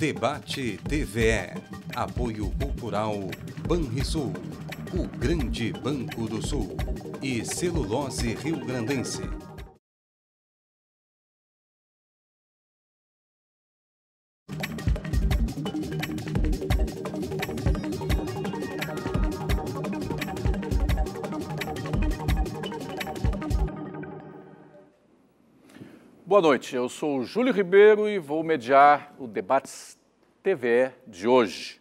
Debate TVE. Apoio Cultural Banrisul, o Grande Banco do Sul e Celulose Rio Grandense. Boa noite, eu sou Júlio Ribeiro e vou mediar o debate TVE de hoje.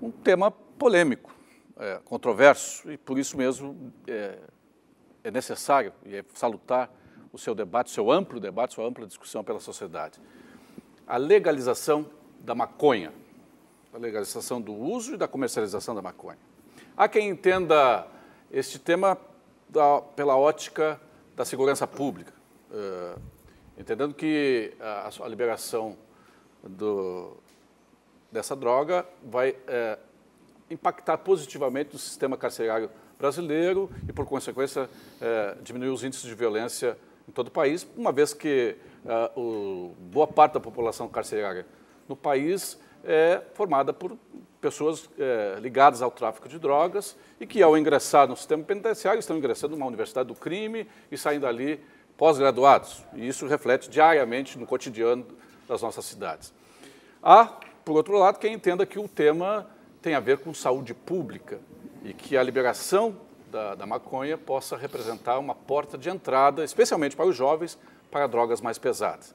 Um tema polêmico, é, controverso e por isso mesmo é, é, necessário e é salutar o seu debate, seu amplo debate, sua ampla discussão pela sociedade. A legalização da maconha, a legalização do uso e da comercialização da maconha. Há quem entenda este tema da, pela ótica da segurança pública. É, Entendendo que a, a liberação do, dessa droga vai é, impactar positivamente no sistema carcerário brasileiro e, por consequência, é, diminuir os índices de violência em todo o país, uma vez que é, o, boa parte da população carcerária no país é formada por pessoas é, ligadas ao tráfico de drogas e que, ao ingressar no sistema penitenciário, estão ingressando numa universidade do crime e saindo ali pós-graduados, e isso reflete diariamente no cotidiano das nossas cidades. Há, por outro lado, quem entenda que o tema tem a ver com saúde pública e que a liberação da, da maconha possa representar uma porta de entrada, especialmente para os jovens, para drogas mais pesadas.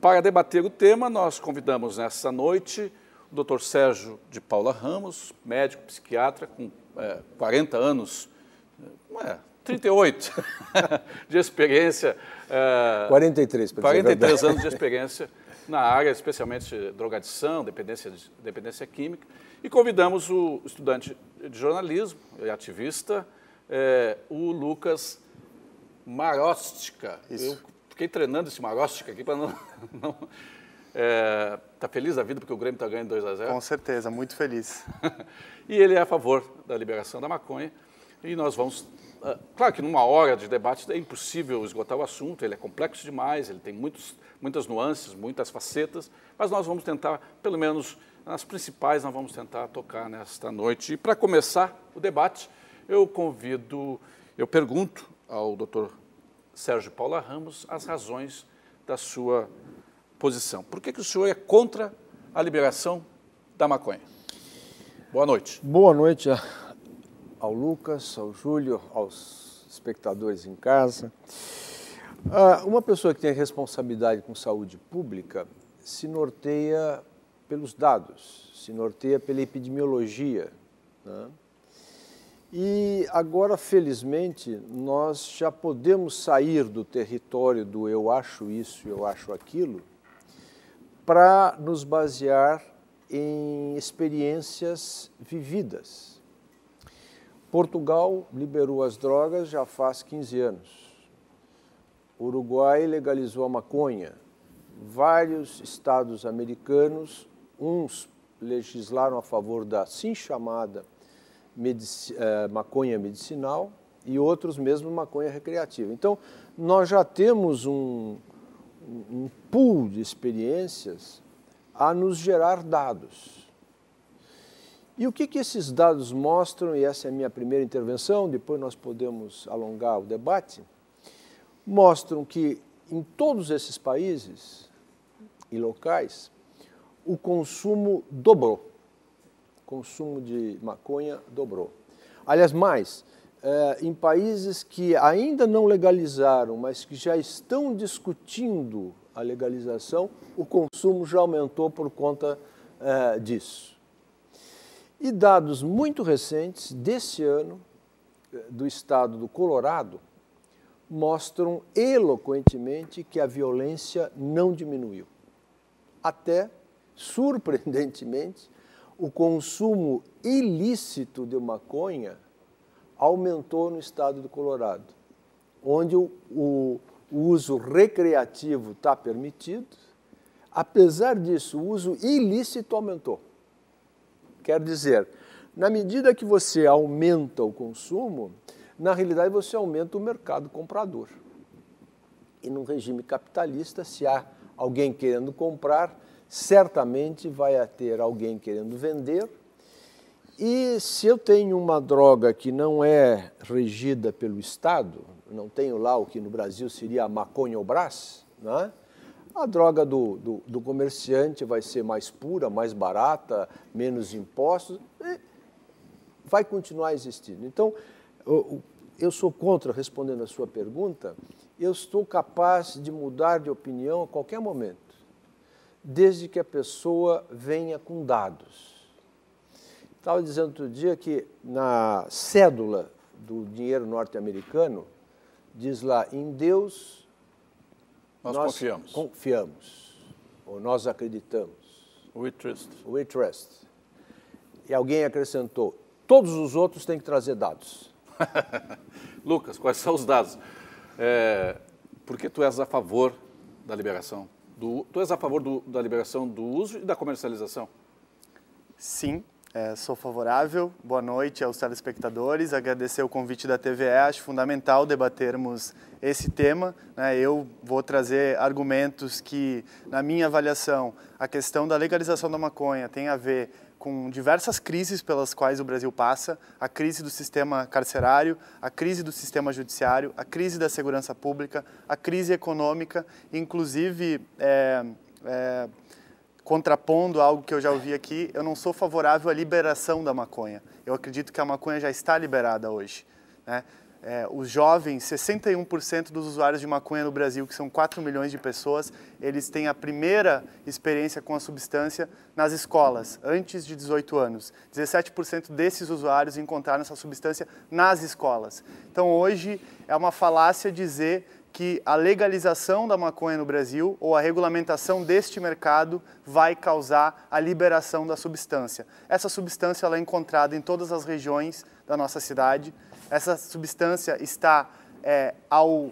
Para debater o tema, nós convidamos nesta noite o Dr. Sérgio de Paula Ramos, médico psiquiatra com é, eh, 40 anos, eh, não é 38 de experiência. É, 43, para 43 anos de experiência na área, especialmente drogadição, dependência, dependência química. E convidamos o estudante de jornalismo e ativista, é, o Lucas Maróstica Isso. Eu fiquei treinando esse Maróstica aqui para não. não é, tá feliz da vida porque o Grêmio está ganhando 2 a 0 Com certeza, muito feliz. e ele é a favor da liberação da maconha e nós vamos ah, claro que numa hora de debate é impossível esgotar o assunto, ele é complexo demais, ele tem muitos, muitas nuances, muitas facetas, mas nós vamos tentar, pelo menos nas principais, nós vamos tentar tocar nesta noite. E para começar o debate, eu convido, eu pergunto ao doutor Sérgio Paula Ramos as razões da sua posição. Por que, que o senhor é contra a liberação da maconha? Boa noite. Boa noite ao Lucas, ao Júlio, aos espectadores em casa. Ah, uma pessoa que tem responsabilidade com saúde pública se norteia pelos dados, se norteia pela epidemiologia. Né? E agora, felizmente, nós já podemos sair do território do eu acho isso, eu acho aquilo, para nos basear em experiências vividas. Portugal liberou as drogas já faz 15 anos. O Uruguai legalizou a maconha. Vários estados americanos, uns legislaram a favor da assim chamada eh, maconha medicinal e outros mesmo maconha recreativa. Então, nós já temos um, um pool de experiências a nos gerar dados. E o que, que esses dados mostram, e essa é a minha primeira intervenção, depois nós podemos alongar o debate, mostram que em todos esses países e locais, o consumo dobrou. O consumo de maconha dobrou. Aliás, mais, é, em países que ainda não legalizaram, mas que já estão discutindo a legalização, o consumo já aumentou por conta é, disso. E dados muito recentes desse ano, eh, do estado do Colorado, mostram eloquentemente que a violência não diminuiu. Até, surpreendentemente, o consumo ilícito de maconha aumentou no estado do Colorado, onde o, o, o uso recreativo está permitido. Apesar disso, o uso ilícito aumentou. Quero dizer, na medida que você aumenta o consumo, na realidade você aumenta o mercado comprador. E num regime capitalista, se há alguém querendo comprar, certamente vai ter alguém querendo vender. E se eu tenho uma droga que não é regida pelo Estado, não tenho lá o que no Brasil seria a maconha ou brás, é? a droga do, do, do comerciante vai ser mais pura, mais barata, menos impostos, vai continuar existindo. Então, eu, eu sou contra, respondendo a sua pergunta, eu estou capaz de mudar de opinião a qualquer momento, desde que a pessoa venha com dados. Estava dizendo outro dia que na cédula do dinheiro norte-americano, diz lá, em Deus nós, nós confiamos. Confiamos. Ou nós acreditamos. We trust. We trust. E alguém acrescentou: todos os outros têm que trazer dados. Lucas, quais são os dados? É, porque tu és a favor da liberação? Do, tu és a favor do, da liberação do uso e da comercialização? Sim, é, sou favorável. Boa noite aos telespectadores. Agradecer o convite da TVE. Acho fundamental debatermos esse tema. Né? Eu vou trazer argumentos que, na minha avaliação, a questão da legalização da maconha tem a ver com diversas crises pelas quais o Brasil passa: a crise do sistema carcerário, a crise do sistema judiciário, a crise da segurança pública, a crise econômica, inclusive. É, é, contrapondo algo que eu já ouvi aqui, eu não sou favorável à liberação da maconha. Eu acredito que a maconha já está liberada hoje. Né? É, os jovens, 61% dos usuários de maconha no Brasil, que são 4 milhões de pessoas, eles têm a primeira experiência com a substância nas escolas, antes de 18 anos. 17% desses usuários encontraram essa substância nas escolas. Então, hoje é uma falácia dizer que a legalização da maconha no Brasil ou a regulamentação deste mercado vai causar a liberação da substância. Essa substância ela é encontrada em todas as regiões da nossa cidade. Essa substância está é, ao,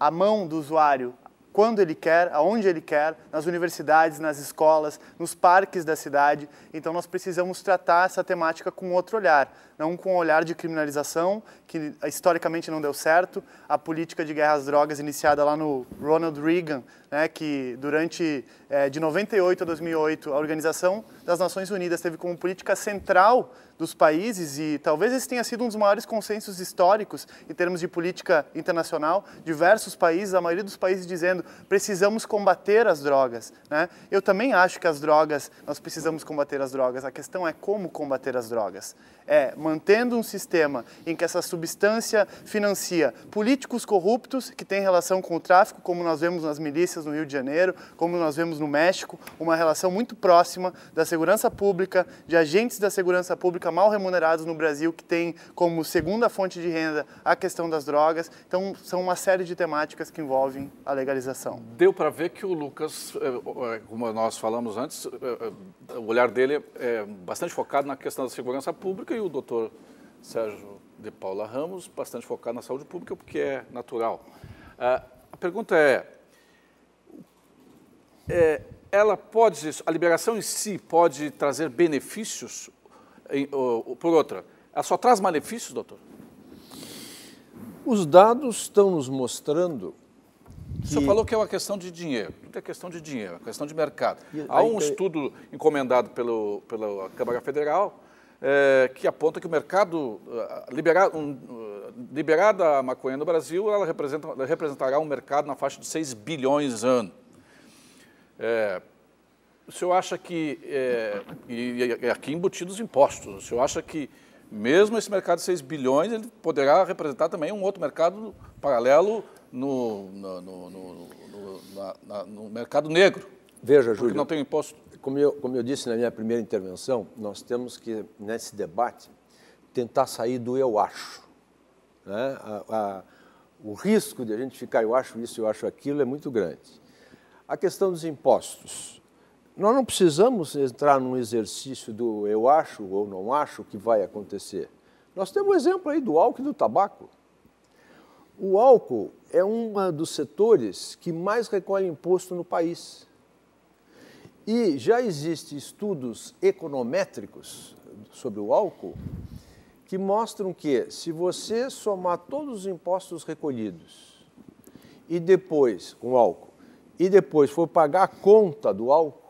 à mão do usuário quando ele quer, aonde ele quer, nas universidades, nas escolas, nos parques da cidade. Então nós precisamos tratar essa temática com outro olhar, não com o um olhar de criminalização, que historicamente não deu certo, a política de guerra às drogas iniciada lá no Ronald Reagan, né, que durante é, de 98 a 2008 a Organização das Nações Unidas teve como política central dos países e talvez esse tenha sido um dos maiores consensos históricos em termos de política internacional, diversos países, a maioria dos países dizendo precisamos combater as drogas. Né? Eu também acho que as drogas, nós precisamos combater as drogas, a questão é como combater as drogas. É mantendo um sistema em que essa substância financia políticos corruptos que têm relação com o tráfico, como nós vemos nas milícias no Rio de Janeiro, como nós vemos no México, uma relação muito próxima da segurança pública, de agentes da segurança pública mal remunerados no Brasil, que tem como segunda fonte de renda a questão das drogas. Então, são uma série de temáticas que envolvem a legalização. Deu para ver que o Lucas, eh, eh, como nós falamos antes, eh, o olhar dele é bastante focado na questão da segurança pública e o doutor Sérgio de Paula Ramos, bastante focado na saúde pública, porque é natural. Ah, a pergunta é, é, ela pode, a liberação em si pode trazer benefícios em, ou, por outra? Ela só traz malefícios, doutor? Os dados estão nos mostrando. Que... O senhor falou que é uma questão de dinheiro. Tudo é questão de dinheiro, é uma questão de mercado. Há um estudo encomendado pelo, pela Câmara Federal é, que aponta que o mercado, liberar, um, liberada a maconha no Brasil, ela, representa, representará um mercado na faixa de 6 bilhões ano. É, o senhor acha que, é, e, aqui embutidos impostos, o senhor acha que mesmo esse mercado de 6 bilhões, ele poderá representar também um outro mercado paralelo no, no, no, no na, mercado negro? Veja, Júlio. não tem imposto. Como eu, como eu disse na minha primeira intervenção, nós temos que, nesse debate, tentar sair do eu acho. Né? A, a, o risco de a gente ficar eu acho isso, eu acho aquilo é muito grande a questão dos impostos. Nós não precisamos entrar num exercício do eu acho ou não acho que vai acontecer. Nós temos o um exemplo aí do álcool e do tabaco. O álcool é um dos setores que mais recolhe imposto no país. E já existem estudos econométricos sobre o álcool que mostram que, se você somar todos os impostos recolhidos e depois com álcool, e depois for pagar a conta do álcool,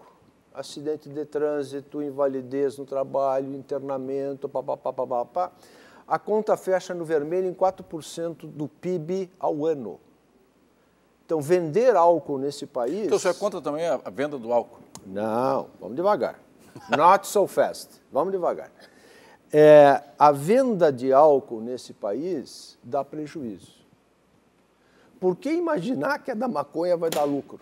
acidente de trânsito, invalidez no trabalho, internamento, papapá, papapá, a conta fecha no vermelho em 4% do PIB ao ano. Então, vender álcool nesse país. Então, você é conta também a venda do álcool? Não, vamos devagar. Not so fast. Vamos devagar. É, a venda de álcool nesse país dá prejuízo por que imaginar que a da maconha vai dar lucro?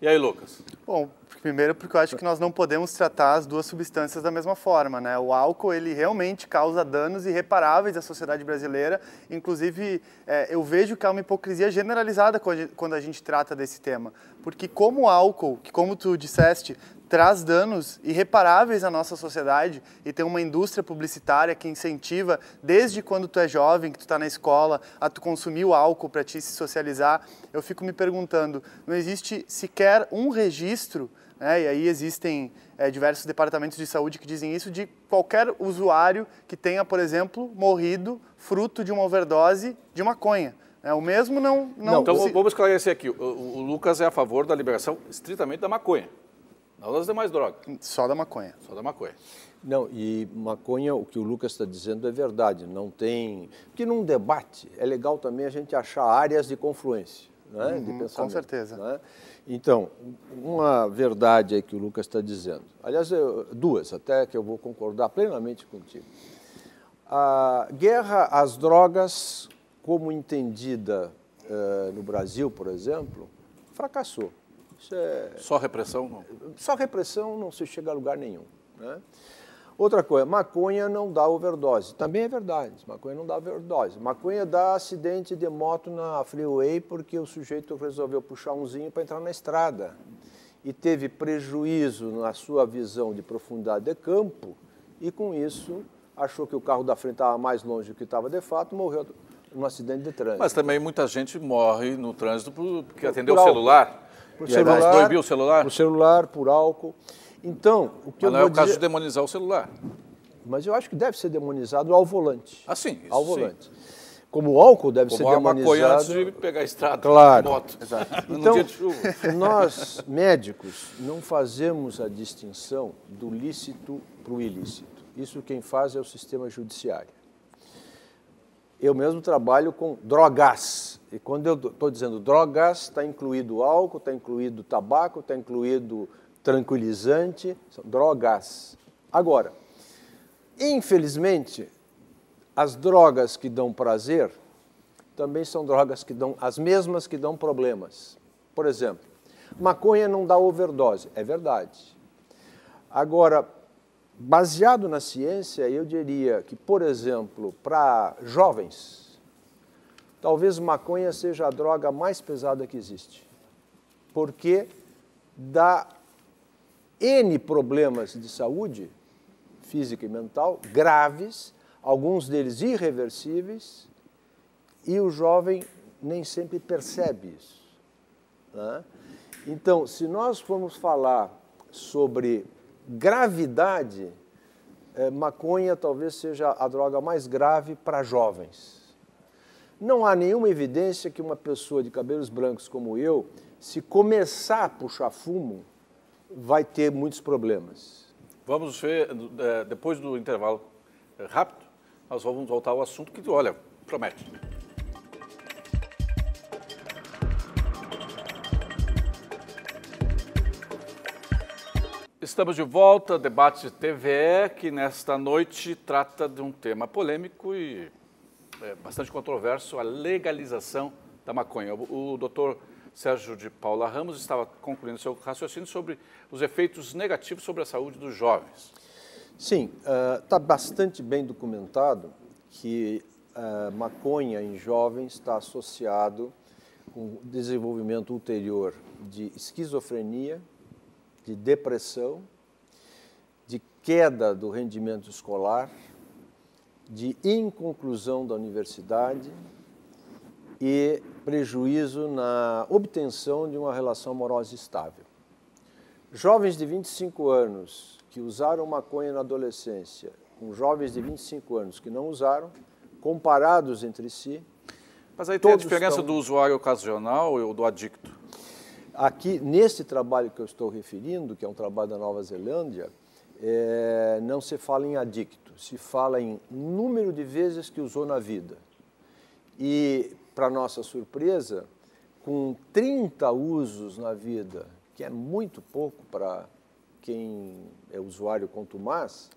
E aí, Lucas? Bom, primeiro porque eu acho que nós não podemos tratar as duas substâncias da mesma forma, né? O álcool, ele realmente causa danos irreparáveis à sociedade brasileira. Inclusive, é, eu vejo que há uma hipocrisia generalizada quando a gente trata desse tema. Porque como o álcool, que como tu disseste, traz danos irreparáveis à nossa sociedade e tem uma indústria publicitária que incentiva desde quando tu é jovem, que tu está na escola, a tu consumir o álcool para te se socializar. Eu fico me perguntando, não existe sequer um registro, né? e aí existem é, diversos departamentos de saúde que dizem isso, de qualquer usuário que tenha, por exemplo, morrido fruto de uma overdose de maconha. É, o mesmo não... não, não então se... vamos esclarecer aqui, o, o Lucas é a favor da liberação estritamente da maconha. Não das demais drogas. Só da maconha. Só da maconha. Não, e maconha, o que o Lucas está dizendo é verdade. Não tem. Porque num debate é legal também a gente achar áreas de confluência. Né, uhum, de com certeza. Né? Então, uma verdade é que o Lucas está dizendo. Aliás, eu, duas até que eu vou concordar plenamente contigo. A guerra às drogas, como entendida eh, no Brasil, por exemplo, fracassou. Isso é... Só repressão não? Só repressão não se chega a lugar nenhum. Né? Outra coisa, maconha não dá overdose. Também é verdade, maconha não dá overdose. Maconha dá acidente de moto na freeway porque o sujeito resolveu puxar umzinho para entrar na estrada e teve prejuízo na sua visão de profundidade de campo e com isso achou que o carro da frente estava mais longe do que estava de fato, morreu num acidente de trânsito. Mas também muita gente morre no trânsito porque por, atendeu por o celular. Por celular, proibiu o celular? Por celular, por álcool. Então, o que Mas eu não é o dizer... caso de demonizar o celular. Mas eu acho que deve ser demonizado ao volante. Ah, sim. Isso, ao volante. Sim. Como o álcool deve Como ser demonizado. antes de pegar a estrada, claro. moto. Exato. Então, dia de chuva. nós, médicos, não fazemos a distinção do lícito para o ilícito. Isso quem faz é o sistema judiciário. Eu mesmo trabalho com drogas. E quando eu estou dizendo drogas, está incluído álcool, está incluído tabaco, está incluído tranquilizante, são drogas. Agora, infelizmente, as drogas que dão prazer também são drogas que dão as mesmas que dão problemas. Por exemplo, maconha não dá overdose, é verdade. Agora, Baseado na ciência, eu diria que, por exemplo, para jovens, talvez maconha seja a droga mais pesada que existe, porque dá N problemas de saúde física e mental graves, alguns deles irreversíveis, e o jovem nem sempre percebe isso. Né? Então, se nós formos falar sobre gravidade, é, maconha talvez seja a droga mais grave para jovens. Não há nenhuma evidência que uma pessoa de cabelos brancos como eu, se começar a puxar fumo, vai ter muitos problemas. Vamos ver, eh, eh, depois do intervalo eh, rápido, nós vamos voltar ao assunto que, olha, promete. Estamos de volta, a debate de TVE, que nesta noite trata de um tema polêmico e é, bastante controverso, a legalização da maconha. O, o doutor Sérgio de Paula Ramos estava concluindo seu raciocínio sobre os efeitos negativos sobre a saúde dos jovens. Sim, está eh, uh, bastante bem documentado que uh, maconha em jovens está associado com o desenvolvimento ulterior de esquizofrenia, de depressão, de queda do rendimento escolar, de inconclusão da universidade e prejuízo na obtenção de uma relação amorosa estável. Jovens de 25 anos que usaram maconha na adolescência com jovens de 25 anos que não usaram, comparados entre si. Mas aí tem a diferença estão... do usuário ocasional ou do adicto? Aqui, nesse trabalho que eu estou referindo, que é um trabalho da Nova Zelândia, é, não se fala em adicto, se fala em número de vezes que usou na vida. E, para nossa surpresa, com 30 usos na vida, que é muito pouco para quem é usuário contumaz,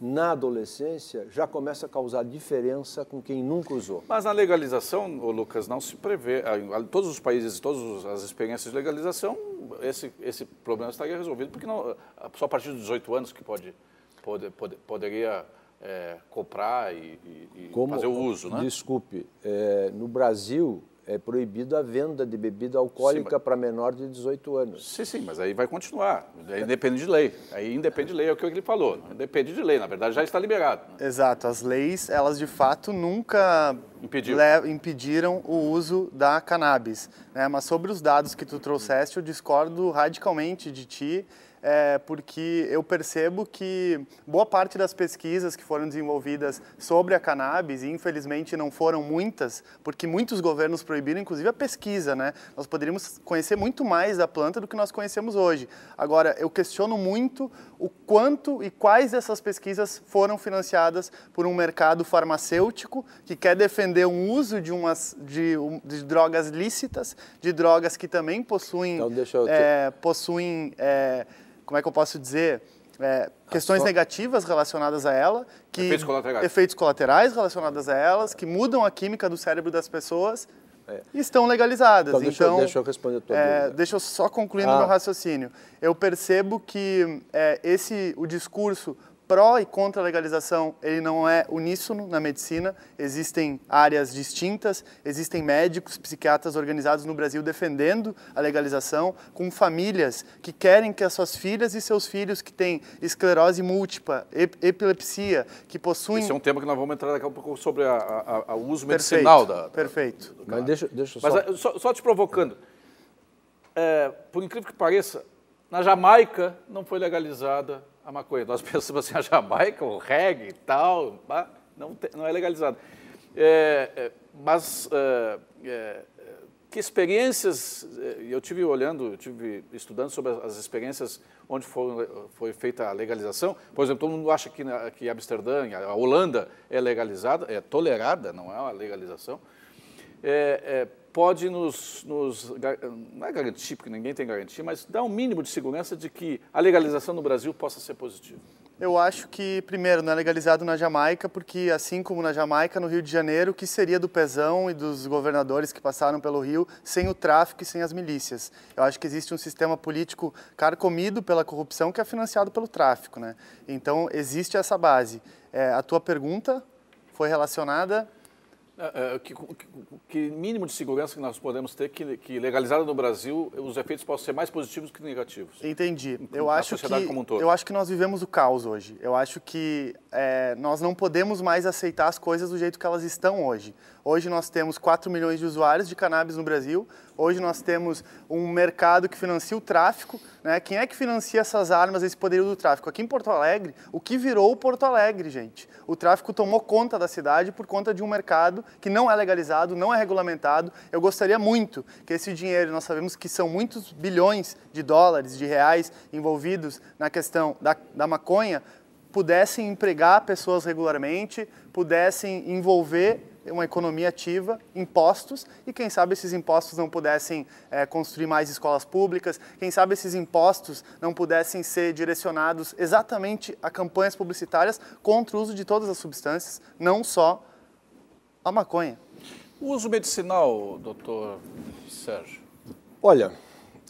na adolescência já começa a causar diferença com quem nunca usou. Mas na legalização, o Lucas, não se prevê. Todos os países, todas as experiências de legalização, esse, esse problema estaria resolvido, porque não, só a partir dos 18 anos que pode, pode, pode poderia é, eh, comprar e, e Como, fazer o uso. Né? Desculpe, é, no Brasil, é proibido a venda de bebida alcoólica para menor de 18 anos. Sim, sim, mas aí vai continuar. Aí depende de lei. Aí independe de lei, é o que ele falou. Depende de lei, na verdade já está liberado. Né? Exato, as leis, elas de fato nunca impediram o uso da cannabis. Né? Mas sobre os dados que tu trouxeste, eu discordo radicalmente de ti é, porque eu percebo que boa parte das pesquisas que foram desenvolvidas sobre a cannabis, e infelizmente não foram muitas, porque muitos governos proibiram, inclusive a pesquisa, né? Nós poderíamos conhecer muito mais da planta do que nós conhecemos hoje. Agora, eu questiono muito o quanto e quais dessas pesquisas foram financiadas por um mercado farmacêutico que quer defender um uso de, umas, de, de drogas lícitas, de drogas que também possuem, então, te... é, possuem é, como é que eu posso dizer? É, ah, questões negativas relacionadas a ela, que efeitos colaterais. efeitos colaterais relacionados a elas, que mudam a química do cérebro das pessoas é. estão legalizadas. Então, deixa, então, deixa eu responder a tua é, dúvida. Deixa eu só concluir ah. meu raciocínio. Eu percebo que é, esse, o discurso pró e contra a legalização ele não é uníssono na medicina, existem áreas distintas, existem médicos, psiquiatras organizados no Brasil defendendo a legalização, com famílias que querem que as suas filhas e seus filhos que têm esclerose múltipla, epilepsia, que possuem... Esse é um tema que nós vamos entrar daqui a pouco sobre o uso medicinal perfeito, da, da... Perfeito. Mas deixa, deixa só... Mas, é, só, só te provocando, é, por incrível que pareça, na Jamaica não foi legalizada a maconha. Nós então pensamos assim, a Jamaica, o reggae e tal, não, não é legalizado. É, é mas é, é, que experiências, é, eu tive olhando, eu tive estudando sobre as experiências onde foi, foi feita a legalização. Por exemplo, todo mundo acha que, que Amsterdã, a Holanda é legalizada, é tolerada, não é uma legalização é, é, pode nos, nos, não é garantir, porque ninguém tem garantia, mas dar um mínimo de segurança de que a legalização no Brasil possa ser positiva? Eu acho que, primeiro, não é legalizado na Jamaica, porque assim como na Jamaica, no Rio de Janeiro, que seria do pezão e dos governadores que passaram pelo Rio sem o tráfico e sem as milícias? Eu acho que existe um sistema político carcomido pela corrupção que é financiado pelo tráfico, né? Então, existe essa base. É, a tua pergunta foi relacionada é, é, que, que, mínimo de segurança que nós podemos ter que, que legalizada no Brasil os efeitos possam ser mais positivos que negativos? Entendi. Eu acho que um eu acho que nós vivemos o caos hoje. Eu acho que é, nós não podemos mais aceitar as coisas do jeito que elas estão hoje. Hoje nós temos 4 milhões de usuários de cannabis no Brasil, hoje nós temos um mercado que financia o tráfico. Né? Quem é que financia essas armas, esse poderio do tráfico? Aqui em Porto Alegre, o que virou Porto Alegre, gente? O tráfico tomou conta da cidade por conta de um mercado que não é legalizado, não é regulamentado. Eu gostaria muito que esse dinheiro, nós sabemos que são muitos bilhões de dólares, de reais envolvidos na questão da, da maconha, pudessem empregar pessoas regularmente, pudessem envolver uma economia ativa, impostos, e quem sabe esses impostos não pudessem é, construir mais escolas públicas, quem sabe esses impostos não pudessem ser direcionados exatamente a campanhas publicitárias contra o uso de todas as substâncias, não só a maconha. O uso medicinal, doutor Sérgio? Olha,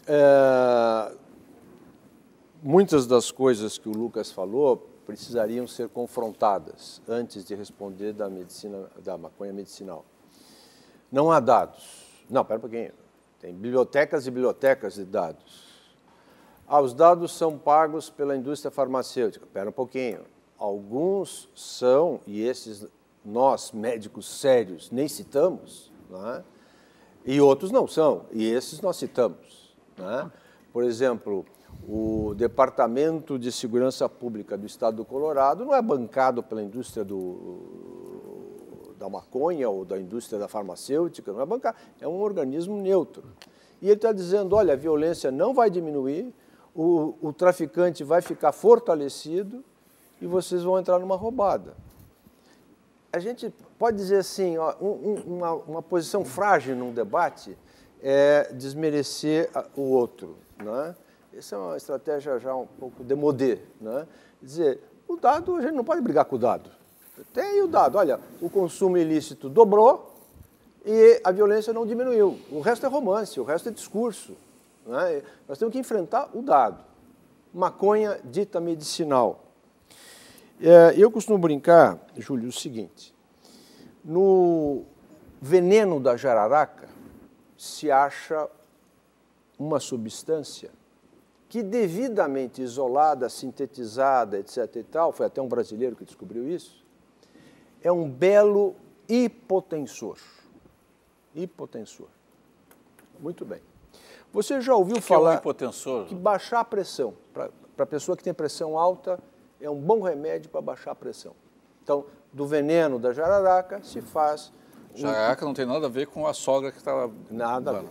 é, muitas das coisas que o Lucas falou precisariam ser confrontadas antes de responder da medicina da maconha medicinal. Não há dados. Não, pera um pouquinho. Tem bibliotecas e bibliotecas de dados. Ah, os dados são pagos pela indústria farmacêutica. Pera um pouquinho. Alguns são, e esses nós, médicos sérios, nem citamos, né? e outros não são, e esses nós citamos. Né? Por exemplo, o Departamento de Segurança Pública do Estado do Colorado não é bancado pela indústria do, da maconha ou da indústria da farmacêutica, não é bancado, é um organismo neutro. E ele está dizendo: olha, a violência não vai diminuir, o, o traficante vai ficar fortalecido e vocês vão entrar numa roubada. A gente pode dizer assim: ó, um, uma, uma posição frágil num debate é desmerecer o outro. Não é? Essa é uma estratégia já um pouco demodê, né? Dizer, o dado, a gente não pode brigar com o dado. Tem o dado, olha, o consumo ilícito dobrou e a violência não diminuiu. O resto é romance, o resto é discurso. Né? Nós temos que enfrentar o dado. Maconha dita medicinal. É, eu costumo brincar, Júlio, o seguinte: no veneno da jararaca se acha uma substância que devidamente isolada, sintetizada, etc. e tal, foi até um brasileiro que descobriu isso, é um belo hipotensor. Hipotensor. Muito bem. Você já ouviu que falar que, é um hipotensor? que baixar a pressão, para a pessoa que tem pressão alta, é um bom remédio para baixar a pressão. Então, do veneno da jararaca se faz. Jararaca um... não tem nada a ver com a sogra que está. Nada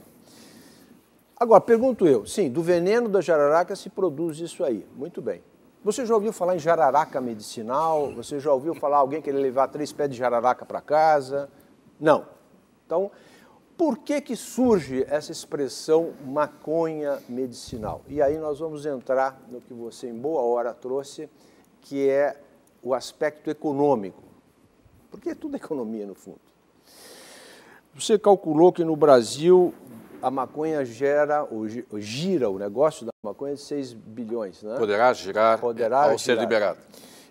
Agora, pergunto eu, sim, do veneno da jararaca se produz isso aí. Muito bem. Você já ouviu falar em jararaca medicinal? Você já ouviu falar alguém querer levar três pés de jararaca para casa? Não. Então, por que que surge essa expressão maconha medicinal? E aí nós vamos entrar no que você em boa hora trouxe, que é o aspecto econômico. Porque é tudo economia no fundo. Você calculou que no Brasil a maconha gera, gira o negócio da maconha de 6 bilhões, né? Poderá girar Poderá ao girar. ser liberado.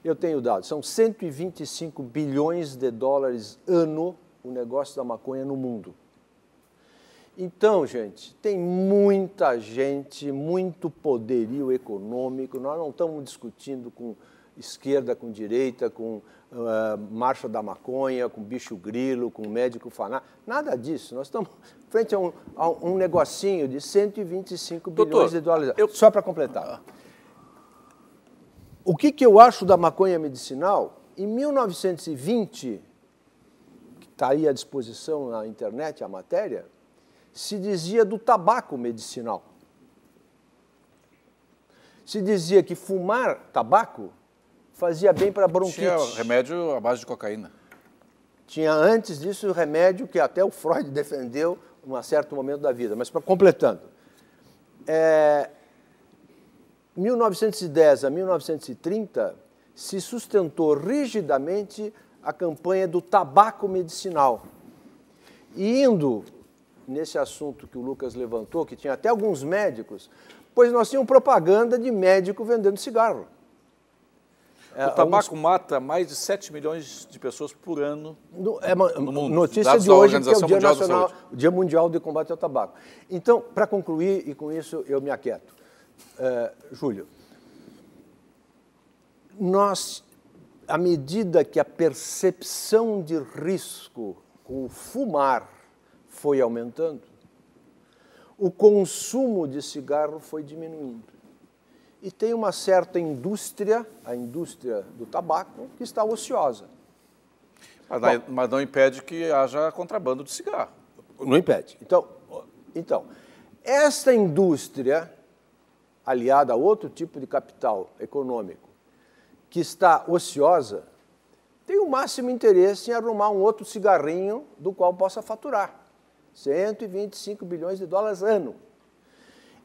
Eu tenho dados, são 125 bilhões de dólares ano o negócio da maconha no mundo. Então, gente, tem muita gente, muito poderio econômico. Nós não estamos discutindo com esquerda com direita, com uh, marcha da maconha, com bicho grilo, com médico faná, nada disso. Nós estamos frente a um, a um negocinho de 125 Doutor, bilhões de dólares. Eu... Só para completar. O que, que eu acho da maconha medicinal? Em 1920, que está aí à disposição na internet a matéria, se dizia do tabaco medicinal. Se dizia que fumar tabaco fazia bem para bronquite. Tinha remédio à base de cocaína. Tinha antes disso o remédio que até o Freud defendeu em um certo momento da vida. Mas para completando, é, 1910 a 1930 se sustentou rigidamente a campanha do tabaco medicinal. E indo nesse assunto que o Lucas levantou, que tinha até alguns médicos, pois nós tínhamos propaganda de médico vendendo cigarro. É, o tabaco mata mais de 7 milhões de pessoas por ano no, é uma, no mundo. Notícia de hoje, que é o Dia, Mundial Nacional, o Dia Mundial de Combate ao Tabaco. Então, para concluir, e com isso eu me aquieto, é, Júlio, nós, à medida que a percepção de risco com o fumar foi aumentando, o consumo de cigarro foi diminuindo e tem uma certa indústria, a indústria do tabaco, que está ociosa. Mas, Bom, mas não impede que haja contrabando de cigarro. Não impede. Então, então, esta indústria, aliada a outro tipo de capital econômico, que está ociosa, tem o máximo interesse em arrumar um outro cigarrinho do qual possa faturar 125 bilhões de dólares ano.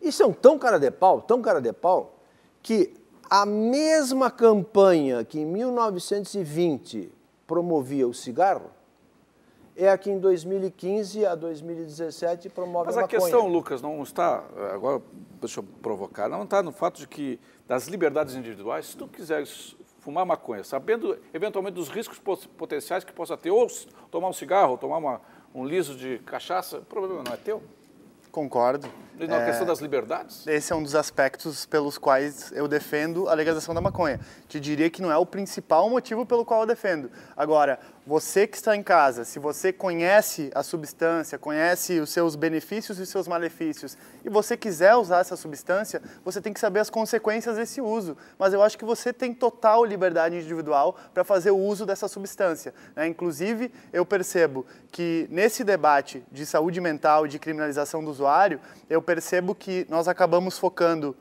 é um tão cara de pau, tão cara de pau, que a mesma campanha que em 1920 promovia o cigarro é a que em 2015 a 2017 promove Mas a, a questão, Lucas, não está, agora deixa eu provocar, não está no fato de que das liberdades individuais, se tu quiseres fumar maconha, sabendo eventualmente dos riscos potenciais que possa ter, ou tomar um cigarro, ou tomar uma, um liso de cachaça, o problema não é teu? Concordo. E na é, questão das liberdades? Esse é um dos aspectos pelos quais eu defendo a legalização da maconha. Te diria que não é o principal motivo pelo qual eu defendo. Agora, você que está em casa, se você conhece a substância, conhece os seus benefícios e os seus malefícios, e você quiser usar essa substância, você tem que saber as consequências desse uso. Mas eu acho que você tem total liberdade individual para fazer o uso dessa substância. Né? Inclusive, eu percebo que nesse debate de saúde mental e de criminalização do usuário, eu percebo que nós acabamos focando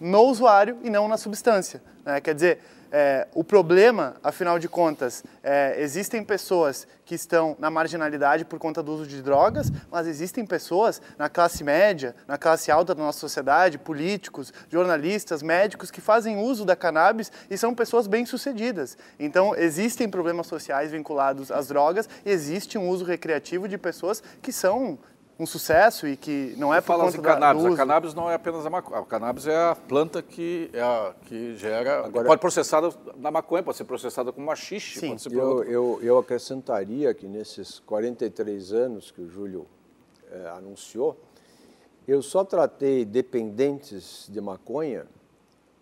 no usuário e não na substância. Né? Quer dizer, é, o problema, afinal de contas, é, existem pessoas que estão na marginalidade por conta do uso de drogas, mas existem pessoas na classe média, na classe alta da nossa sociedade, políticos, jornalistas, médicos, que fazem uso da cannabis e são pessoas bem-sucedidas. Então, existem problemas sociais vinculados às drogas e existe um uso recreativo de pessoas que são um sucesso e que não é falando assim, de cannabis. A cannabis não é apenas a maconha. A cannabis é a planta que, é a, que gera... Agora, pode ser processada na maconha, pode ser processada com machixe. Sim. eu, eu, eu acrescentaria que nesses 43 anos que o Júlio é, anunciou, eu só tratei dependentes de maconha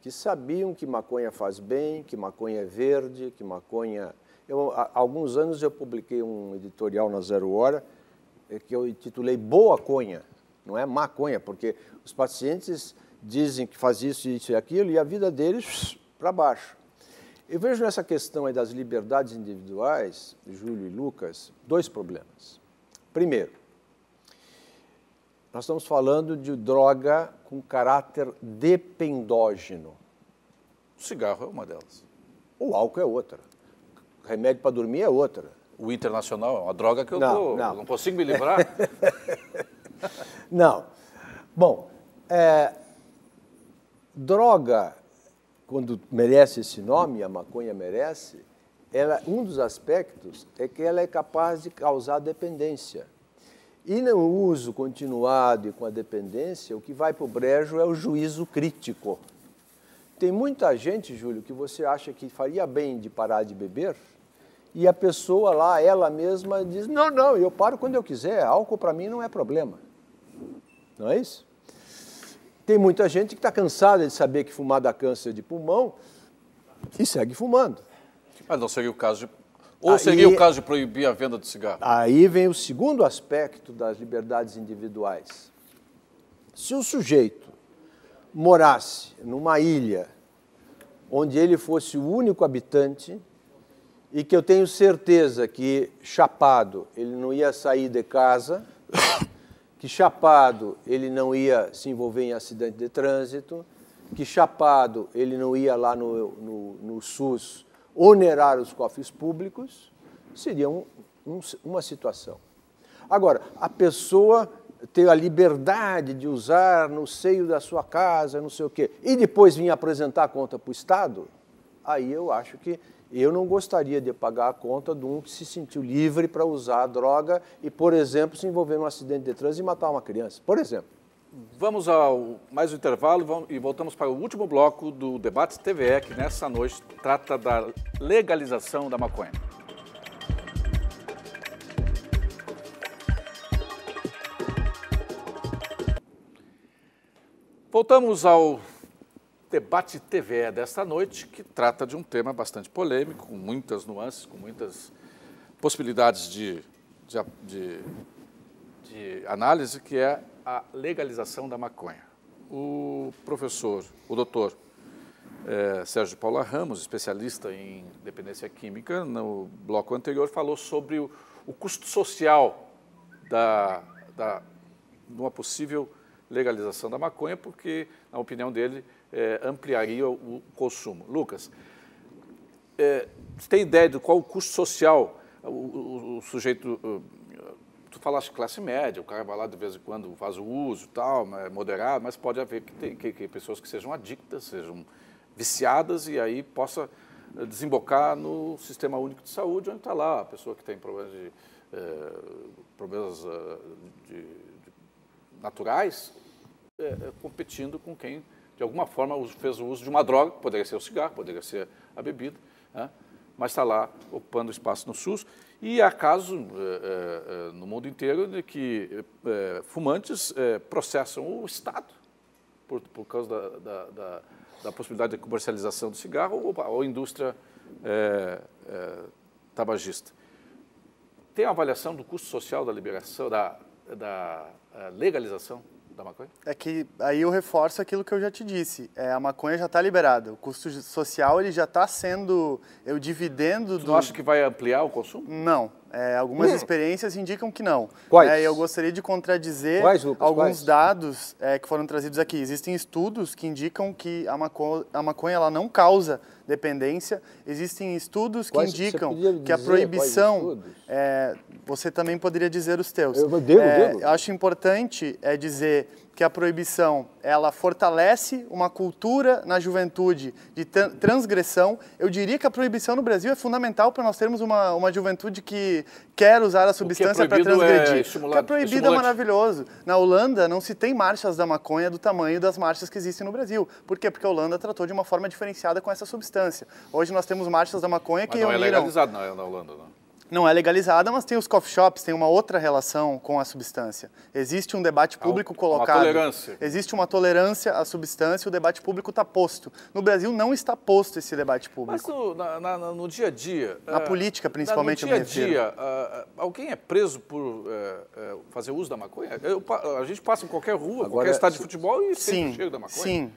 que sabiam que maconha faz bem, que maconha é verde, que maconha... Eu, há alguns anos eu publiquei um editorial na Zero Hora é que eu intitulei Boa Conha, não é maconha, porque os pacientes dizem que faz isso, isso e aquilo e a vida deles para baixo. Eu vejo nessa questão aí das liberdades individuais, Júlio e Lucas, dois problemas. Primeiro, nós estamos falando de droga com caráter dependógeno. O cigarro é uma delas. O álcool é outra. O remédio para dormir é outra. O Internacional é uma droga que eu não, tô, não. não consigo me livrar. não. Bom, é, droga, quando merece esse nome, a maconha merece, ela, um dos aspectos é que ela é capaz de causar dependência. E no uso continuado e com a dependência, o que vai para o brejo é o juízo crítico. Tem muita gente, Júlio, que você acha que faria bem de parar de beber, e a pessoa lá, ela mesma, diz: não, não, eu paro quando eu quiser, álcool para mim não é problema. Não é isso? Tem muita gente que está cansada de saber que fumar dá câncer de pulmão e segue fumando. Mas não seria o caso de. Ou aí, seria o caso de proibir a venda de cigarro? Aí vem o segundo aspecto das liberdades individuais. Se o sujeito morasse numa ilha onde ele fosse o único habitante e que eu tenho certeza que chapado ele não ia sair de casa, que chapado ele não ia se envolver em acidente de trânsito, que chapado ele não ia lá no, no, no SUS onerar os cofres públicos, seria um, um, uma situação. Agora, a pessoa ter a liberdade de usar no seio da sua casa, não sei o quê, e depois vir apresentar a conta para o Estado, aí eu acho que eu não gostaria de pagar a conta de um que se sentiu livre para usar a droga e, por exemplo, se envolver num acidente de trânsito e matar uma criança, por exemplo. Vamos ao mais um intervalo e voltamos para o último bloco do Debate TVE, que nessa noite trata da legalização da maconha. Voltamos ao debate TVE é desta noite, que trata de um tema bastante polêmico, com muitas nuances, com muitas possibilidades de, de, de, de análise, que é a legalização da maconha. O professor, o doutor é, Sérgio Paula Ramos, especialista em dependência química, no bloco anterior, falou sobre o, o custo social da, da, de uma possível legalização da maconha, porque, na opinião dele, é, ampliaria o consumo. Lucas, é, você tem ideia de qual o custo social o, o, o sujeito. Tu falaste classe média, o cara vai lá de vez em quando faz o uso tal, é moderado, mas pode haver que, tem, que, que pessoas que sejam adictas, sejam viciadas e aí possa eh, desembocar no sistema único de saúde, onde está lá a pessoa que tem problemas de, é, problemas eh, de, de naturais é, competindo com quem de alguma forma, fez o uso de uma droga, poderia ser o cigarro, poderia ser a bebida, né? mas está lá ocupando espaço no SUS. E há casos é, é, no mundo inteiro de que é, fumantes processam o Estado por, por causa da, da, da, da, possibilidade de comercialização do cigarro ou, ou a indústria tabagista. Tem avaliação do custo social da liberação, da, da legalização? da maconha? É que aí eu reforço aquilo que eu já te disse. É, a maconha já está liberada. O custo social ele já está sendo. Eu dividendo. Tu do... não acha que vai ampliar o consumo? Não. É, algumas hum. experiências indicam que não. Quais? É, eu gostaria de contradizer Quais, Lucas? alguns Quais? dados é, que foram trazidos aqui. Existem estudos que indicam que a maconha, a maconha ela não causa dependência. Existem estudos que Quais, indicam que a proibição. É, você também poderia dizer os teus. Eu, é, eu devo, devo. Acho importante é dizer que a proibição ela fortalece uma cultura na juventude de transgressão. Eu diria que a proibição no Brasil é fundamental para nós termos uma, uma juventude que quer usar a é substância para é transgredir. o que é proibido é maravilhoso. Na Holanda não se tem marchas da maconha do tamanho das marchas que existem no Brasil. Por quê? Porque a Holanda tratou de uma forma diferenciada com essa substância. Hoje nós temos marchas da maconha Mas que não é legalizado na Holanda, não não é legalizada, mas tem os coffee shops, tem uma outra relação com a substância. Existe um debate público uma colocado. Uma tolerância. Existe uma tolerância à substância, o debate público está posto. No Brasil não está posto esse debate público. Mas no, na, na, no dia a dia. Na é, política, principalmente, Brasil. no dia a dia, uh, alguém é preso por uh, uh, fazer uso da maconha? Eu, a gente passa em qualquer rua, Agora, qualquer estádio de futebol e sim, chega da maconha. Sim,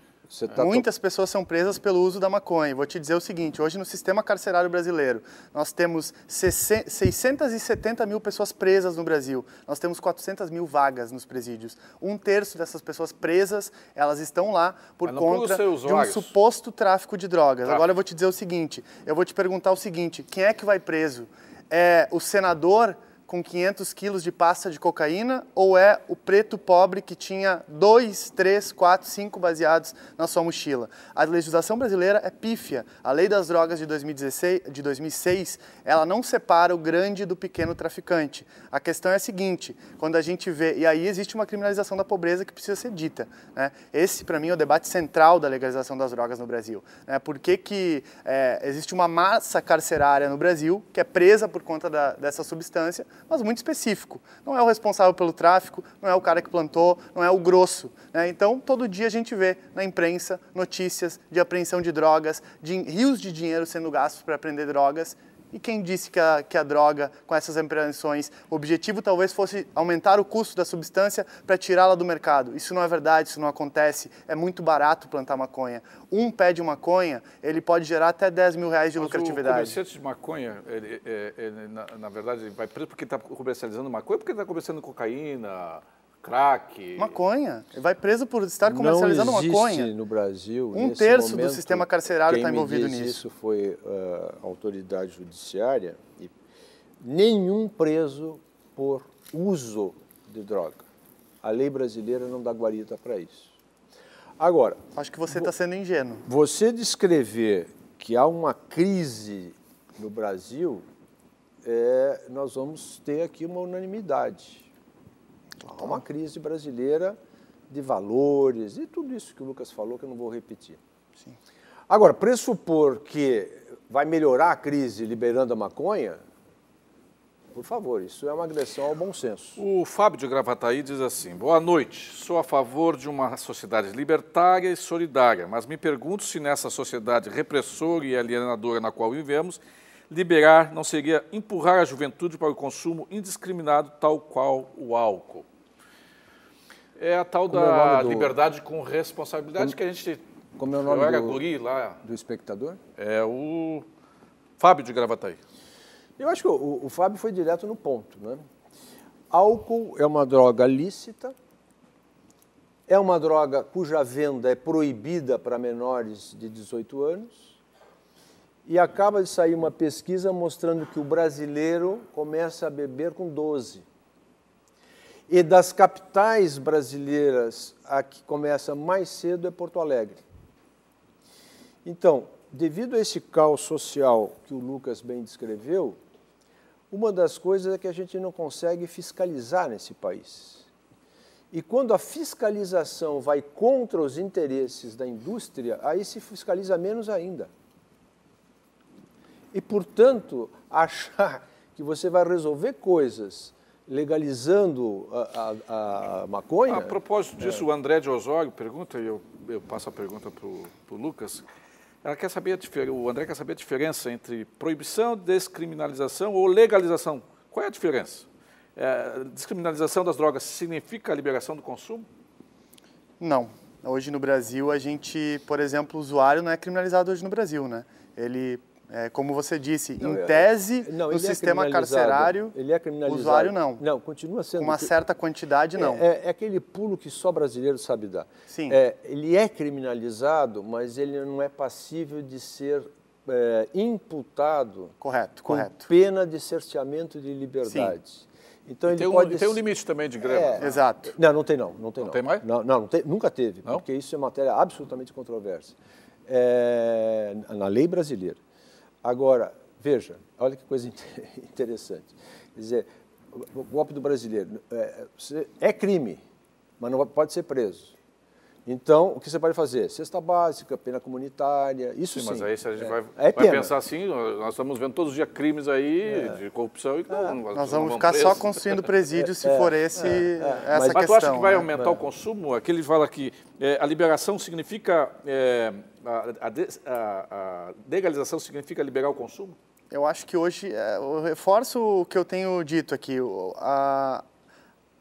Tá Muitas to... pessoas são presas pelo uso da maconha. Vou te dizer o seguinte: hoje no sistema carcerário brasileiro, nós temos 670 mil pessoas presas no Brasil. Nós temos 400 mil vagas nos presídios. Um terço dessas pessoas presas, elas estão lá por conta de um suposto tráfico de drogas. Tráfico. Agora eu vou te dizer o seguinte: eu vou te perguntar o seguinte: quem é que vai preso? É o senador com 500 quilos de pasta de cocaína ou é o preto pobre que tinha dois, três, quatro, cinco baseados na sua mochila? A legislação brasileira é pífia. A lei das drogas de, 2016, de 2006, ela não separa o grande do pequeno traficante. A questão é a seguinte, quando a gente vê, e aí existe uma criminalização da pobreza que precisa ser dita. Né? Esse, para mim, é o debate central da legalização das drogas no Brasil. Né? Por que, que é, existe uma massa carcerária no Brasil que é presa por conta da, dessa substância mas muito específico. Não é o responsável pelo tráfico, não é o cara que plantou, não é o grosso. Né? Então, todo dia a gente vê na imprensa notícias de apreensão de drogas, de rios de dinheiro sendo gastos para aprender drogas e quem disse que a, que a droga, com essas apreensões, o objetivo talvez fosse aumentar o custo da substância para tirá-la do mercado? Isso não é verdade, isso não acontece. É muito barato plantar maconha. Um pé de maconha, ele pode gerar até 10 mil reais de Mas lucratividade. O comerciante de maconha, ele, ele, é, ele, na, na, verdade, ele vai preso porque está comercializando maconha, porque está comercializando cocaína, crack. Maconha. vai preso por estar comercializando não existe maconha. no Brasil. Um terço momento, do sistema carcerário está envolvido nisso. Isso foi uh, autoridade judiciária e nenhum preso por uso de droga. A lei brasileira não dá guarita para isso. Agora. Acho que você está sendo ingênuo. Você descrever que há uma crise no Brasil, é, nós vamos ter aqui uma unanimidade. Há uma crise brasileira de valores e tudo isso que o Lucas falou que eu não vou repetir. Sim. Agora, pressupor que vai melhorar a crise liberando a maconha, por favor, isso é uma agressão ao bom senso. O Fábio de Gravataí diz assim: Boa noite, sou a favor de uma sociedade libertária e solidária, mas me pergunto se nessa sociedade repressora e alienadora na qual vivemos, liberar não seria empurrar a juventude para o consumo indiscriminado, tal qual o álcool. É a tal é da do... liberdade com responsabilidade como... que a gente. Como é o nome do... Guri, lá. do espectador? É o Fábio de Gravataí. Eu acho que o, o Fábio foi direto no ponto. Né? Álcool é uma droga lícita, é uma droga cuja venda é proibida para menores de 18 anos. E acaba de sair uma pesquisa mostrando que o brasileiro começa a beber com 12. E das capitais brasileiras, a que começa mais cedo é Porto Alegre. Então, devido a esse caos social que o Lucas bem descreveu, uma das coisas é que a gente não consegue fiscalizar nesse país. E quando a fiscalização vai contra os interesses da indústria, aí se fiscaliza menos ainda. E, portanto, achar que você vai resolver coisas legalizando a, a, a maconha. A propósito disso, é. o André de Osório pergunta, e eu, eu passo a pergunta para o Lucas. Ela quer saber a, o André quer saber a diferença entre proibição, descriminalização ou legalização. Qual é a diferença? É, descriminalização das drogas significa a liberação do consumo? Não. Hoje no Brasil, a gente, por exemplo, o usuário não é criminalizado hoje no Brasil, né? Ele é, como você disse, não, em é, tese, é, não, no é sistema é carcerário, ele é criminalizado. usuário não. Não, continua sendo. Uma que... certa quantidade, não. É, é, aquele pulo que só brasileiro sabe dar. Sim. ele é criminalizado, mas ele não é passível de ser imputado. Correto, com correto. Pena de cerceamento de liberdades. Sim. Então ele tem um, pode... tem um limite também de grama. É, né? Exato. Não, não tem não. Não tem, não. não. tem mais? Não, não, não tem, nunca teve, não? porque isso é matéria absolutamente controversa. É, na lei brasileira. Agora, veja, olha que coisa interessante. Quer dizer, o golpe do brasileiro é, é crime, mas não pode ser preso. Então, o que você pode fazer? Cesta básica, pena comunitária, isso sim. sim. Mas aí se a gente é. vai, é vai pensar assim, nós estamos vendo todos os dias crimes aí é. de corrupção e é. não, nós, nós vamos ficar só construindo presídio se é. for esse, é. essa mas, questão. Mas tu acha que vai né? aumentar o consumo? Aquele fala que a liberação significa... A, a, a legalização significa liberar o consumo? Eu acho que hoje, eu reforço o que eu tenho dito aqui, a,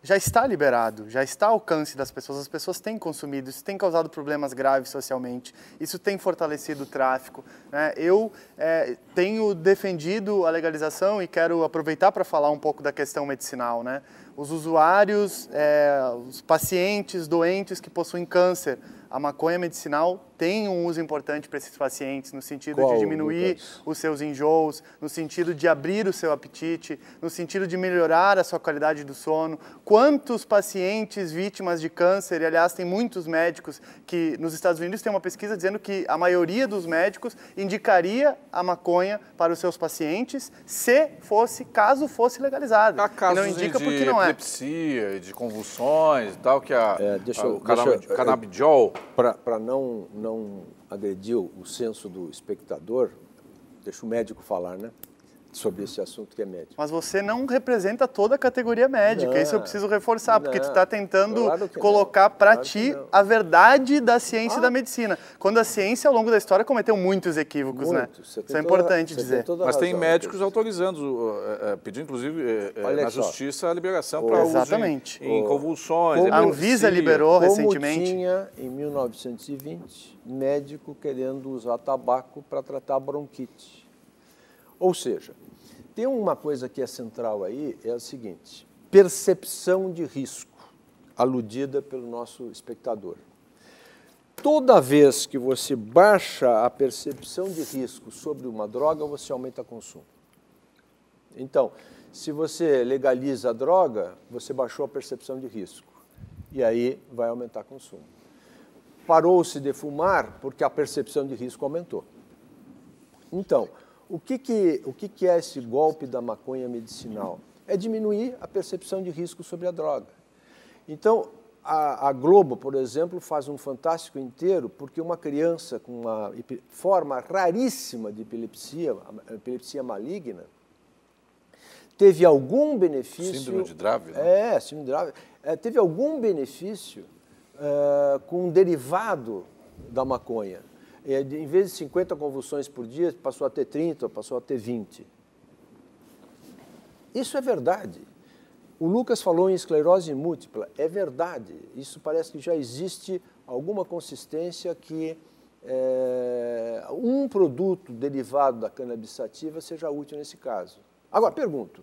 já está liberado, já está ao alcance das pessoas. As pessoas têm consumido, isso tem causado problemas graves socialmente, isso tem fortalecido o tráfico. Né? Eu é, tenho defendido a legalização e quero aproveitar para falar um pouco da questão medicinal. Né? Os usuários, é, os pacientes doentes que possuem câncer, a maconha medicinal tem um uso importante para esses pacientes, no sentido Qual, de diminuir Lucas? os seus enjoos, no sentido de abrir o seu apetite, no sentido de melhorar a sua qualidade do sono. Quantos pacientes vítimas de câncer, e aliás, tem muitos médicos que nos Estados Unidos tem uma pesquisa dizendo que a maioria dos médicos indicaria a maconha para os seus pacientes se fosse, caso fosse legalizado. casos não indica de, porque não é. epilepsia, de convulsões e tal, que a, é, deixa, a, o deixa, canabidiol para não, não agredir o senso do espectador, deixa o médico falar, né? sobre esse assunto que é médico. Mas você não representa toda a categoria médica, não, isso eu preciso reforçar, não, porque tu está tentando claro colocar para claro ti a verdade da ciência ah. e da ah. medicina. Quando a ciência, ao longo da história, cometeu muitos equívocos, né? Isso é toda, é importante dizer. Tem Mas tem médicos autorizando, é, é, pedindo inclusive na só. justiça a liberação para uso em, em convulsões. a Anvisa liberou como recentemente. tinha em 1920 médico querendo usar tabaco para tratar bronquite. Ou seja, tem uma coisa que é central aí, é a seguinte: percepção de risco, aludida pelo nosso espectador. Toda vez que você baixa a percepção de risco sobre uma droga, você aumenta o consumo. Então, se você legaliza a droga, você baixou a percepção de risco. E aí vai aumentar o consumo. Parou-se de fumar porque a percepção de risco aumentou. Então, o que, que, o que, que é esse golpe da maconha medicinal? É diminuir a percepção de risco sobre a droga. Então, a, a Globo, por exemplo, faz um fantástico inteiro porque uma criança com uma forma raríssima de epilepsia, epilepsia maligna, teve algum benefício. Síndrome de Dravet. Né? É, síndrome de Dravet. É, teve algum benefício eh, com um derivado da maconha. É, em vez de 50 convulsões por dia, passou a ter 30, passou a ter 20. Isso é verdade. O Lucas falou em esclerose múltipla, é verdade. Isso parece que já existe alguma consistência que é, um produto derivado da cannabis sativa seja útil nesse caso. Agora, pergunto.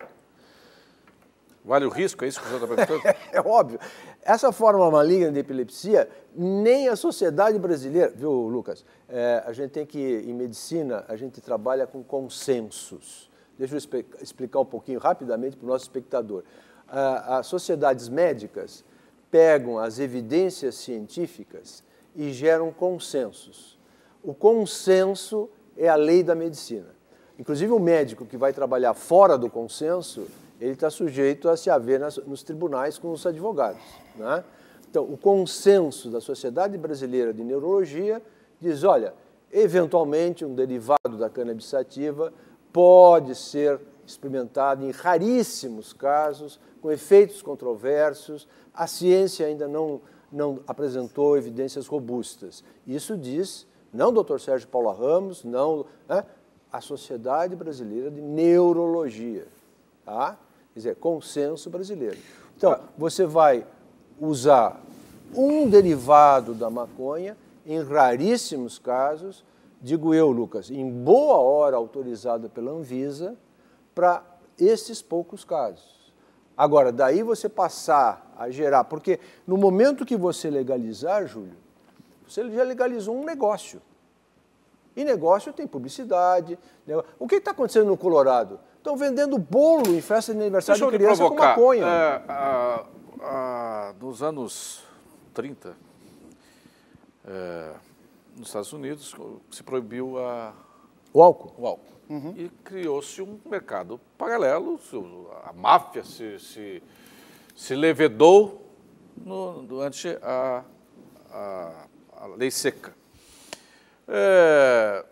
Vale o risco? É isso que o senhor está perguntando? é óbvio. Essa forma maligna de epilepsia, nem a sociedade brasileira, viu, Lucas? É, a gente tem que, em medicina, a gente trabalha com consensos. Deixa eu explicar um pouquinho rapidamente para o nosso espectador. Ah, as sociedades médicas pegam as evidências científicas e geram consensos. O consenso é a lei da medicina. Inclusive, o médico que vai trabalhar fora do consenso ele está sujeito a se haver nas, nos tribunais com os advogados. Né? Então, o consenso da Sociedade Brasileira de Neurologia diz: olha, eventualmente um derivado da cannabis sativa pode ser experimentado em raríssimos casos, com efeitos controversos. A ciência ainda não, não apresentou evidências robustas. Isso diz não o Dr. Sérgio Paula Ramos, não né? a Sociedade Brasileira de Neurologia, tá? Quer dizer, consenso brasileiro. Então, ah. você vai usar um derivado da maconha, em raríssimos casos, digo eu, Lucas, em boa hora autorizado pela Anvisa, para esses poucos casos. Agora, daí você passar a gerar, porque no momento que você legalizar, Júlio, você já legalizou um negócio. E negócio tem publicidade. Negócio. Né? O que está acontecendo no Colorado? Estão vendendo bolo em festa de aniversário Deixa de criança com maconha. É, a, a, nos anos 30, é, nos Estados Unidos, se proibiu a, o álcool. O álcool. Uhum. E criou-se um mercado paralelo, a máfia se, se, se levedou no, durante a, a, a lei seca. É,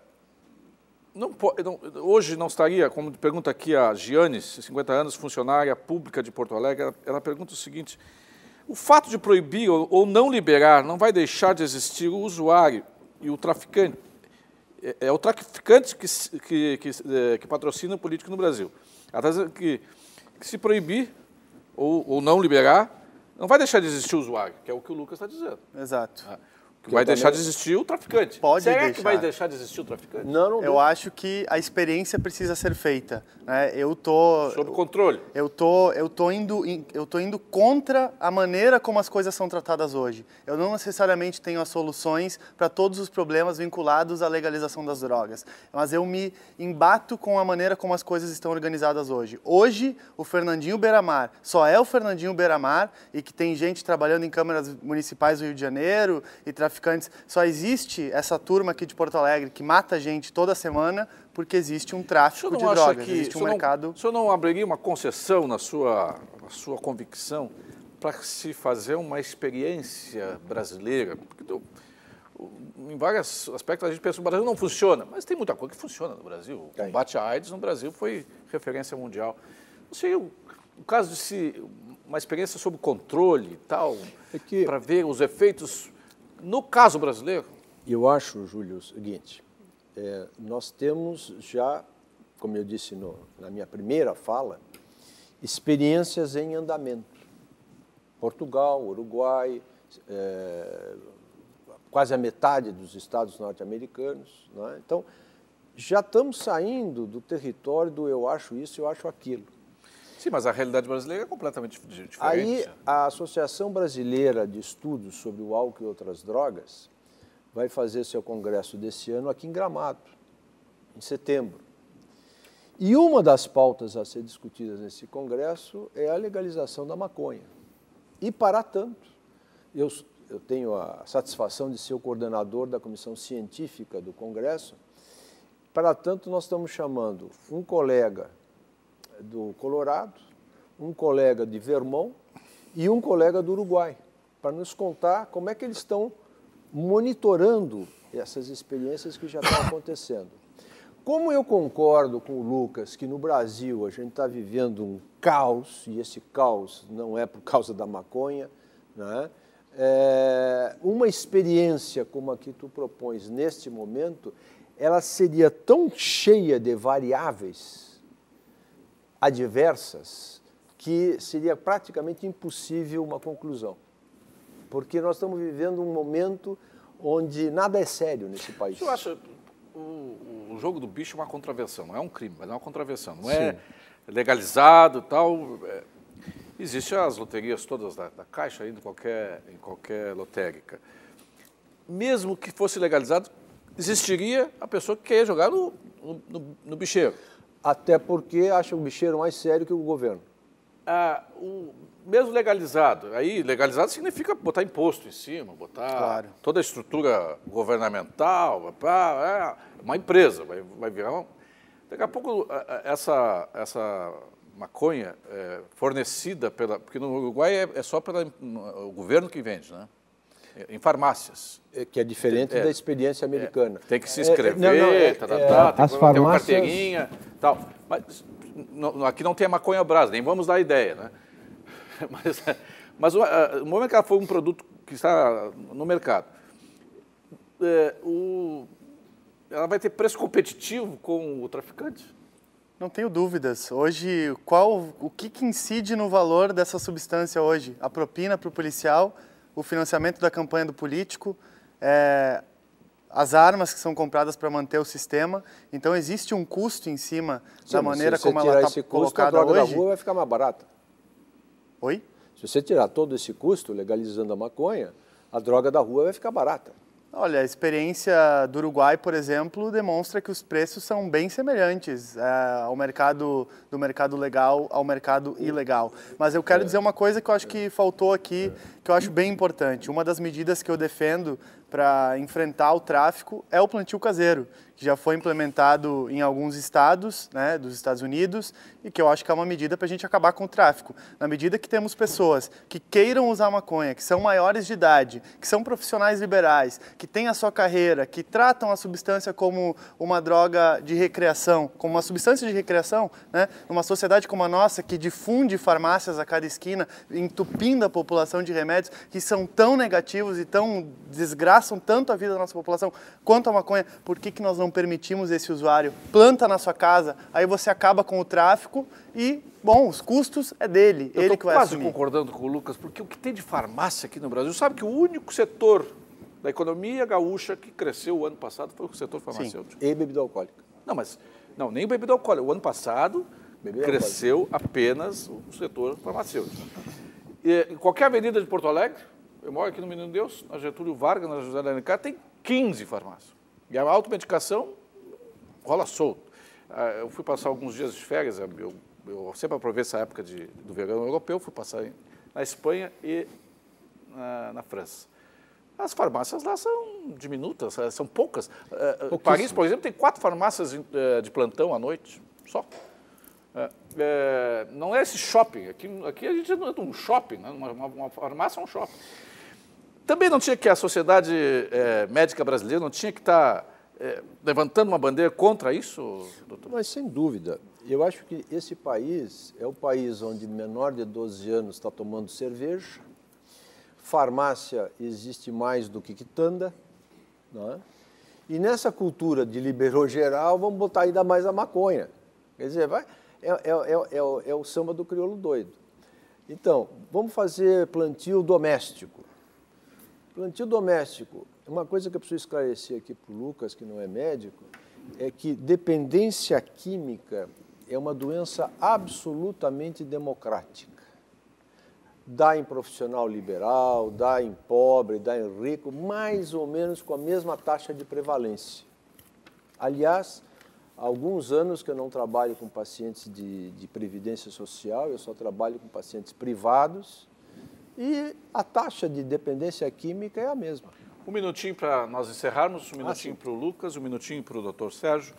não, não, hoje não estaria, como pergunta aqui a Giannis, 50 anos, funcionária pública de Porto Alegre, ela, ela pergunta o seguinte: o fato de proibir ou, ou, não liberar não vai deixar de existir o usuário e o traficante. É, é o traficante que, que, que, é, que, patrocina o político no Brasil. Ela está dizendo que, se proibir ou, ou, não liberar, não vai deixar de existir o usuário, que é o que o Lucas está dizendo. Exato. Ah vai deixar também... de existir o traficante. Pode Será deixar. que vai deixar de existir o traficante? Não, não. Eu não. acho que a experiência precisa ser feita. Né? Eu tô sob controle. Eu tô, eu tô indo, eu tô indo contra a maneira como as coisas são tratadas hoje. Eu não necessariamente tenho as soluções para todos os problemas vinculados à legalização das drogas, mas eu me embato com a maneira como as coisas estão organizadas hoje. Hoje, o Fernandinho Beiramar só é o Fernandinho Beiramar e que tem gente trabalhando em câmaras municipais do Rio de Janeiro e traficando traficantes. Só existe essa turma aqui de Porto Alegre que mata gente toda semana porque existe um tráfico de drogas, que, existe um mercado... Não, o senhor não abriria uma concessão na sua, na sua convicção para se fazer uma experiência brasileira? Porque do, em vários aspectos a gente pensa que o Brasil não funciona, mas tem muita coisa que funciona no Brasil. O combate à AIDS no Brasil foi referência mundial. Não sei, o, o caso de se uma experiência sobre controle e tal, é que... para ver os efeitos no caso brasileiro? Eu acho, Júlio, o seguinte: é, nós temos já, como eu disse no, na minha primeira fala, experiências em andamento. Portugal, Uruguai, é, quase a metade dos estados norte-americanos. Né? Então, já estamos saindo do território do eu acho isso, eu acho aquilo. Sim, mas a realidade brasileira é completamente diferente. Aí, a Associação Brasileira de Estudos sobre o Álcool e Outras Drogas vai fazer seu congresso desse ano aqui em Gramado, em setembro. E uma das pautas a ser discutidas nesse congresso é a legalização da maconha. E, para tanto, eu, eu tenho a satisfação de ser o coordenador da comissão científica do congresso. Para tanto, nós estamos chamando um colega do Colorado, um colega de Vermont e um colega do Uruguai, para nos contar como é que eles estão monitorando essas experiências que já estão acontecendo. Como eu concordo com o Lucas que no Brasil a gente está vivendo um caos, e esse caos não é por causa da maconha, né? É, uma experiência como a que tu propões neste momento, ela seria tão cheia de variáveis adversas que seria praticamente impossível uma conclusão. Porque nós estamos vivendo um momento onde nada é sério nesse país. Eu acho o, o jogo do bicho é uma contravenção, não é um crime, mas é uma contravenção. Não é Sim. é legalizado tal. É, Existem as loterias todas da, da Caixa, ainda em qualquer, em qualquer lotérica. Mesmo que fosse legalizado, existiria a pessoa que quer jogar no, no, no bicheiro. Até porque acha o bicheiro mais sério que o governo. Ah, o, mesmo legalizado, aí legalizado significa botar imposto em cima, botar claro. toda a estrutura governamental, é, uma empresa, vai, vai virar uma... Daqui a pouco essa, essa maconha é, fornecida pela... Porque no Uruguai é, é só só o governo que vende, né? em farmácias. É, que é diferente é, da experiência americana. É, tem que se é, é, inscrever, não, não, é, tá, tá, tá, as tem, farmácias... uma carteirinha tal. Mas aqui não tem a maconha brasa, nem vamos dar ideia, né? Mas, mas o, o momento que ela foi um produto que está no mercado, o, ela vai ter preço competitivo com o traficante? Não tenho dúvidas. Hoje, qual, o que, que incide no valor dessa substância hoje? A propina para o policial o financiamento da campanha do político, é, as armas que são compradas para manter o sistema. Então existe um custo em cima Sim, da maneira como ela está colocada a droga hoje. Da rua vai ficar mais barata. Oi? Se você tirar todo esse custo legalizando a maconha, a droga da rua vai ficar barata. Olha, a experiência do Uruguai, por exemplo, demonstra que os preços são bem semelhantes é, ao mercado do mercado legal ao mercado ilegal. Mas eu quero é. dizer uma coisa que eu acho que faltou aqui, é. que eu acho bem importante. Uma das medidas que eu defendo para enfrentar o tráfico é o plantio caseiro, que já foi implementado em alguns estados né, dos Estados Unidos e que eu acho que é uma medida para a gente acabar com o tráfico. Na medida que temos pessoas que queiram usar maconha, que são maiores de idade, que são profissionais liberais, que têm a sua carreira, que tratam a substância como uma droga de recreação, como uma substância de recreação, né, numa sociedade como a nossa, que difunde farmácias a cada esquina, entupindo a população de remédios que são tão negativos e tão desgraçam tanto a vida da nossa população quanto a maconha, por que, que nós não não permitimos esse usuário planta na sua casa, aí você acaba com o tráfico e, bom, os custos é dele, Eu ele que vai quase assumir. concordando com o Lucas, porque o que tem de farmácia aqui no Brasil, sabe que o único setor da economia gaúcha que cresceu o ano passado foi o setor farmacêutico. Sim, e bebida alcoólica. Não, mas não, nem bebida alcoólica. O ano passado bebida cresceu alcoólica. apenas o setor farmacêutico. E, qualquer avenida de Porto Alegre, eu moro aqui no Menino Deus, na Getúlio Vargas, na José da Alencar, tem 15 farmácias. E a automedicação rola solto. Ah, eu fui passar alguns dias de férias, é, eu, eu sempre aprovei essa época de, do verão europeu, fui passar na Espanha e na, na França. As farmácias lá são diminutas, eh, são poucas. Eh, eh, Paris, por exemplo, tem quatro farmácias de plantão à noite, só. É, não é esse shopping. Aqui, aqui a gente é um shopping, né? uma, uma farmácia é um shopping. Também não tinha que a Sociedade é, Médica Brasileira não tinha que tá, estar eh, é, levantando uma bandeira contra isso, doutor? Mas sem dúvida. Eu acho que esse país é o país onde menor de 12 anos está tomando cerveja, farmácia existe mais do que quitanda, não é? E nessa cultura de liberou geral, vamos botar ainda mais a maconha. Quer dizer, vai, é, é, é, é o, é, o samba do crioulo doido. Então, vamos fazer plantio doméstico. Plantio doméstico. Uma coisa que eu preciso esclarecer aqui para o Lucas, que não é médico, é que dependência química é uma doença absolutamente democrática. Dá em profissional liberal, dá em pobre, dá em rico, mais ou menos com a mesma taxa de prevalência. Aliás, há alguns anos que eu não trabalho com pacientes de, de previdência social, eu só trabalho com pacientes privados e a taxa de dependência química é a mesma. Um minutinho para nós encerrarmos, um ah, minutinho ah, para o Lucas, um minutinho para o doutor Sérgio.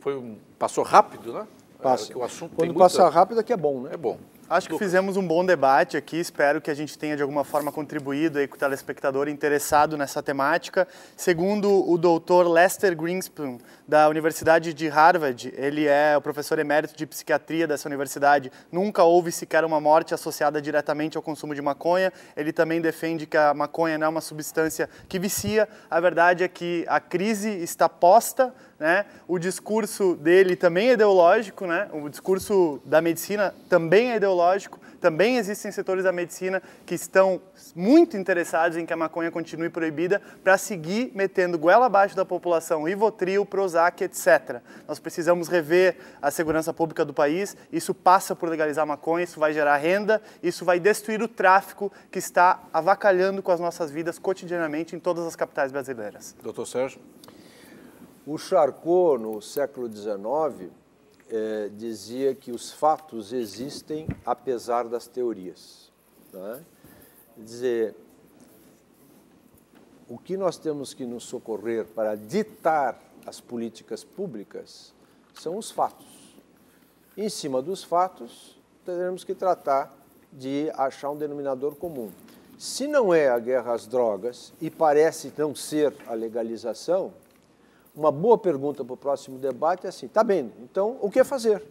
Foi um, passou rápido, né? Passa. É, o assunto Quando muita... passa rápido é que é bom, né? É bom. Acho que fizemos um bom debate aqui. Espero que a gente tenha de alguma forma contribuído aí com o telespectador interessado nessa temática. Segundo o doutor Lester Greenspan da Universidade de Harvard, ele é o professor emérito de psiquiatria dessa universidade. Nunca houve sequer uma morte associada diretamente ao consumo de maconha. Ele também defende que a maconha não é uma substância que vicia. A verdade é que a crise está posta né? O discurso dele também é ideológico, né? O discurso da medicina também é ideológico. Também existem setores da medicina que estão muito interessados em que a maconha continue proibida para seguir metendo goela abaixo da população Rivotril, Prozac, etc. Nós precisamos rever a segurança pública do país. Isso passa por legalizar a maconha, isso vai gerar renda, isso vai destruir o tráfico que está avacalhando com as nossas vidas cotidianamente em todas as capitais brasileiras. Doutor Sérgio? O Charcot, no século XIX, eh, dizia que os fatos existem apesar das teorias. Né? Quer dizer, o que nós temos que nos socorrer para ditar as políticas públicas são os fatos. Em cima dos fatos, teremos que tratar de achar um denominador comum. Se não é a guerra às drogas e parece não ser a legalização, uma boa pergunta para o próximo debate é assim: tá bem, então o que fazer?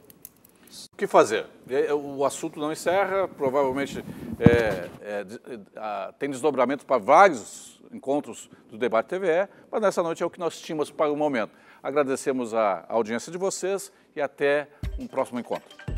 O que fazer? O assunto não encerra, provavelmente é, é, tem desdobramento para vários encontros do Debate TVE, mas nessa noite é o que nós tínhamos para o momento. Agradecemos a audiência de vocês e até um próximo encontro.